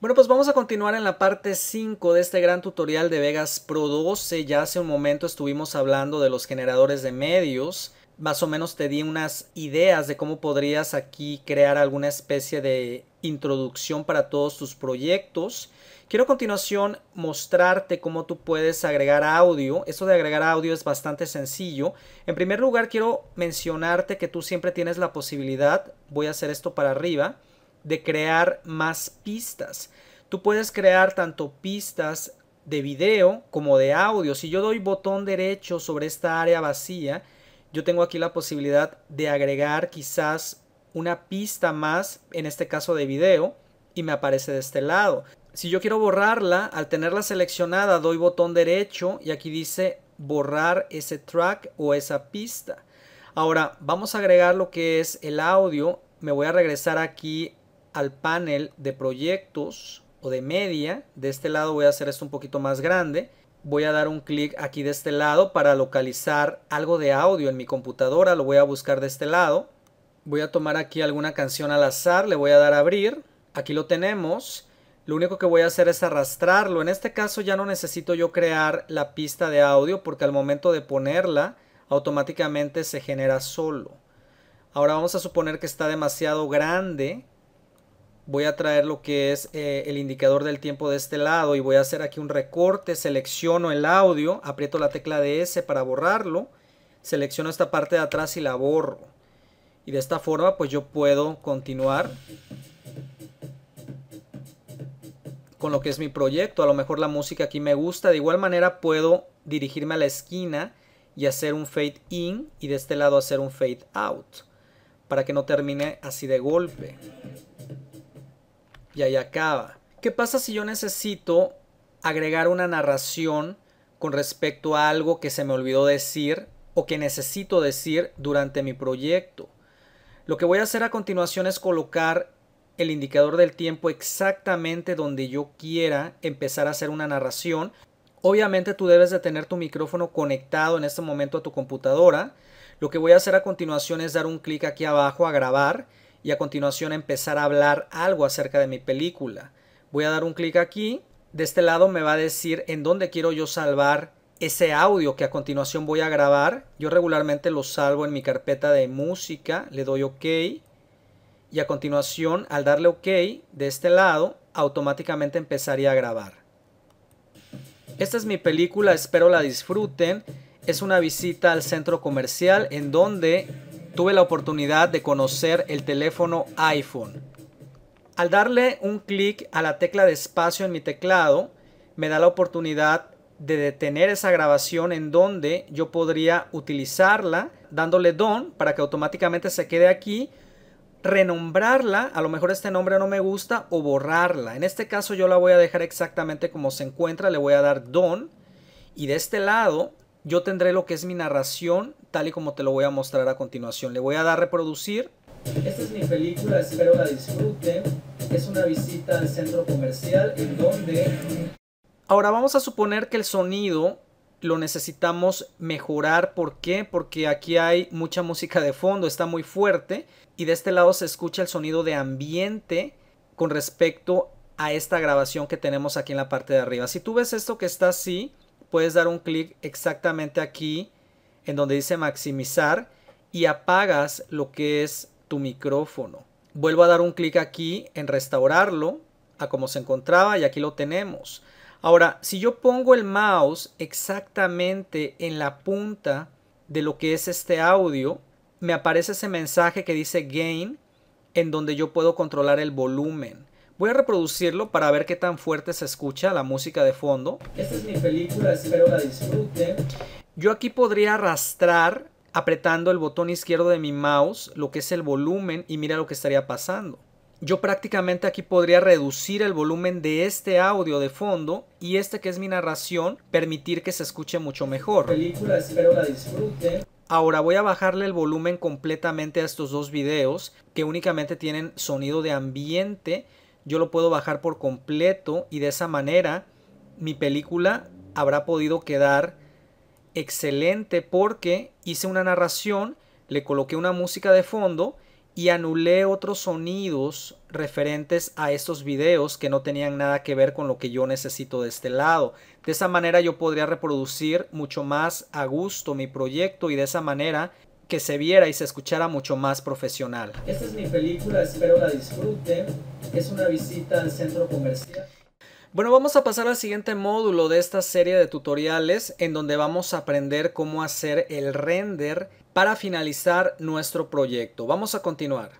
Bueno, pues vamos a continuar en la parte 5 de este gran tutorial de Vegas Pro 12. Ya hace un momento estuvimos hablando de los generadores de medios. Más o menos te di unas ideas de cómo podrías aquí crear alguna especie de introducción para todos tus proyectos. Quiero a continuación mostrarte cómo tú puedes agregar audio. Esto de agregar audio es bastante sencillo. En primer lugar, quiero mencionarte que tú siempre tienes la posibilidad, voy a hacer esto para arriba, de crear más pistas. Tú puedes crear tanto pistas de video como de audio. Si yo doy botón derecho sobre esta área vacía, yo tengo aquí la posibilidad de agregar quizás una pista más, en este caso de video, y me aparece de este lado. Si yo quiero borrarla, al tenerla seleccionada doy botón derecho y aquí dice borrar ese track o esa pista. Ahora vamos a agregar lo que es el audio. Me voy a regresar aquí al panel de proyectos o de media. De este lado voy a hacer esto un poquito más grande. Voy a dar un clic aquí de este lado para localizar algo de audio en mi computadora. Lo voy a buscar de este lado. Voy a tomar aquí alguna canción al azar. Le voy a dar a abrir. Aquí lo tenemos. Lo único que voy a hacer es arrastrarlo. En este caso ya no necesito yo crear la pista de audio porque al momento de ponerla automáticamente se genera solo. Ahora vamos a suponer que está demasiado grande voy a traer lo que es eh, el indicador del tiempo de este lado y voy a hacer aquí un recorte, selecciono el audio, aprieto la tecla de S para borrarlo, selecciono esta parte de atrás y la borro. Y de esta forma pues yo puedo continuar con lo que es mi proyecto. A lo mejor la música aquí me gusta. De igual manera puedo dirigirme a la esquina y hacer un fade in y de este lado hacer un fade out para que no termine así de golpe y acaba. ¿Qué pasa si yo necesito agregar una narración con respecto a algo que se me olvidó decir o que necesito decir durante mi proyecto? Lo que voy a hacer a continuación es colocar el indicador del tiempo exactamente donde yo quiera empezar a hacer una narración. Obviamente tú debes de tener tu micrófono conectado en este momento a tu computadora. Lo que voy a hacer a continuación es dar un clic aquí abajo a grabar y a continuación empezar a hablar algo acerca de mi película. Voy a dar un clic aquí. De este lado me va a decir en dónde quiero yo salvar ese audio que a continuación voy a grabar. Yo regularmente lo salvo en mi carpeta de música. Le doy OK. Y a continuación, al darle OK de este lado, automáticamente empezaría a grabar. Esta es mi película, espero la disfruten. Es una visita al centro comercial en donde tuve la oportunidad de conocer el teléfono iPhone. Al darle un clic a la tecla de espacio en mi teclado, me da la oportunidad de detener esa grabación en donde yo podría utilizarla dándole don para que automáticamente se quede aquí, renombrarla, a lo mejor este nombre no me gusta, o borrarla. En este caso yo la voy a dejar exactamente como se encuentra, le voy a dar don y de este lado yo tendré lo que es mi narración, tal y como te lo voy a mostrar a continuación. Le voy a dar reproducir. Esta es mi película, espero la disfruten. Es una visita al centro comercial en donde... Ahora vamos a suponer que el sonido lo necesitamos mejorar. ¿Por qué? Porque aquí hay mucha música de fondo, está muy fuerte. Y de este lado se escucha el sonido de ambiente con respecto a esta grabación que tenemos aquí en la parte de arriba. Si tú ves esto que está así, puedes dar un clic exactamente aquí en donde dice maximizar y apagas lo que es tu micrófono. Vuelvo a dar un clic aquí en restaurarlo a como se encontraba y aquí lo tenemos. Ahora, si yo pongo el mouse exactamente en la punta de lo que es este audio, me aparece ese mensaje que dice gain en donde yo puedo controlar el volumen. Voy a reproducirlo para ver qué tan fuerte se escucha la música de fondo. Esta es mi película, espero la disfruten. Yo aquí podría arrastrar apretando el botón izquierdo de mi mouse lo que es el volumen y mira lo que estaría pasando. Yo prácticamente aquí podría reducir el volumen de este audio de fondo y este que es mi narración permitir que se escuche mucho mejor. Película, espero la disfruten. Ahora voy a bajarle el volumen completamente a estos dos videos que únicamente tienen sonido de ambiente yo lo puedo bajar por completo y de esa manera mi película habrá podido quedar excelente porque hice una narración, le coloqué una música de fondo y anulé otros sonidos referentes a estos videos que no tenían nada que ver con lo que yo necesito de este lado. De esa manera yo podría reproducir mucho más a gusto mi proyecto y de esa manera que se viera y se escuchara mucho más profesional. Esta es mi película, espero la disfruten. Es una visita al centro comercial. Bueno, vamos a pasar al siguiente módulo de esta serie de tutoriales en donde vamos a aprender cómo hacer el render para finalizar nuestro proyecto. Vamos a continuar.